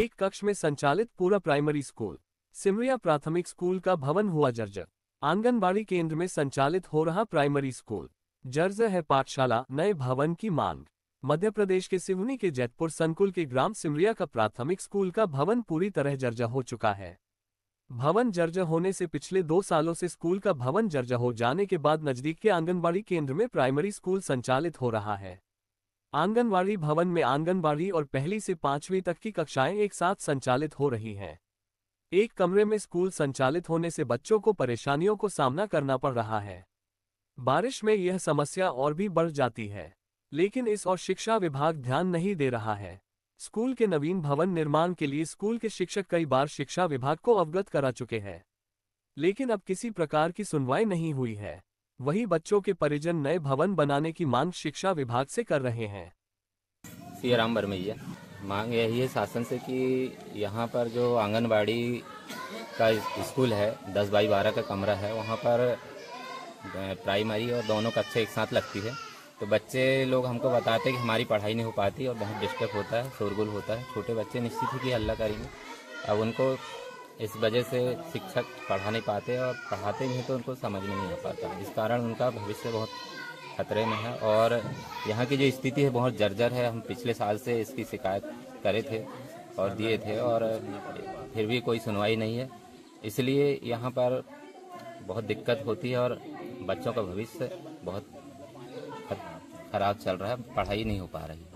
एक कक्ष में संचालित पूरा प्राइमरी स्कूल सिमरिया प्राथमिक स्कूल का भवन हुआ जर्जर आंगनबाड़ी केंद्र में संचालित हो रहा प्राइमरी स्कूल जर्जर है पाठशाला नए भवन की मांग मध्य प्रदेश के सिवनी के जैतपुर संकुल के ग्राम सिमरिया का प्राथमिक स्कूल का भवन पूरी तरह जर्जर हो चुका है भवन जर्जर होने से पिछले दो सालों से स्कूल का भवन जर्जर हो जाने के बाद नजदीक के आंगनबाड़ी केंद्र में प्राइमरी स्कूल संचालित हो रहा है आंगनवाड़ी भवन में आंगनबाड़ी और पहली से पांचवी तक की कक्षाएं एक साथ संचालित हो रही हैं एक कमरे में स्कूल संचालित होने से बच्चों को परेशानियों को सामना करना पड़ रहा है बारिश में यह समस्या और भी बढ़ जाती है लेकिन इस और शिक्षा विभाग ध्यान नहीं दे रहा है स्कूल के नवीन भवन निर्माण के लिए स्कूल के शिक्षक कई बार शिक्षा विभाग को अवगत करा चुके हैं लेकिन अब किसी प्रकार की सुनवाई नहीं हुई है वही बच्चों के परिजन नए भवन बनाने की मांग शिक्षा विभाग से कर रहे हैं सी राम बरमैया मांग यही है शासन से कि यहाँ पर जो आंगनबाड़ी का स्कूल है दस बाई बारह का कमरा है वहाँ पर प्राइमरी और दोनों कक्षे एक साथ लगती है तो बच्चे लोग हमको बताते हैं कि हमारी पढ़ाई नहीं हो पाती और बहुत डिस्टर्ब होता है शोरगुल होता है छोटे बच्चे निश्चित ही कि हल्ला करेंगे अब उनको इस वजह से शिक्षक पढ़ा नहीं पाते और पढ़ाते भी हैं तो उनको समझ में नहीं आ पाता इस कारण उनका भविष्य बहुत खतरे में है और यहाँ की जो स्थिति है बहुत जर्जर है हम पिछले साल से इसकी शिकायत करे थे और दिए थे और फिर भी कोई सुनवाई नहीं है इसलिए यहाँ पर बहुत दिक्कत होती है और बच्चों का भविष्य बहुत खराब चल रहा है पढ़ाई नहीं हो पा रही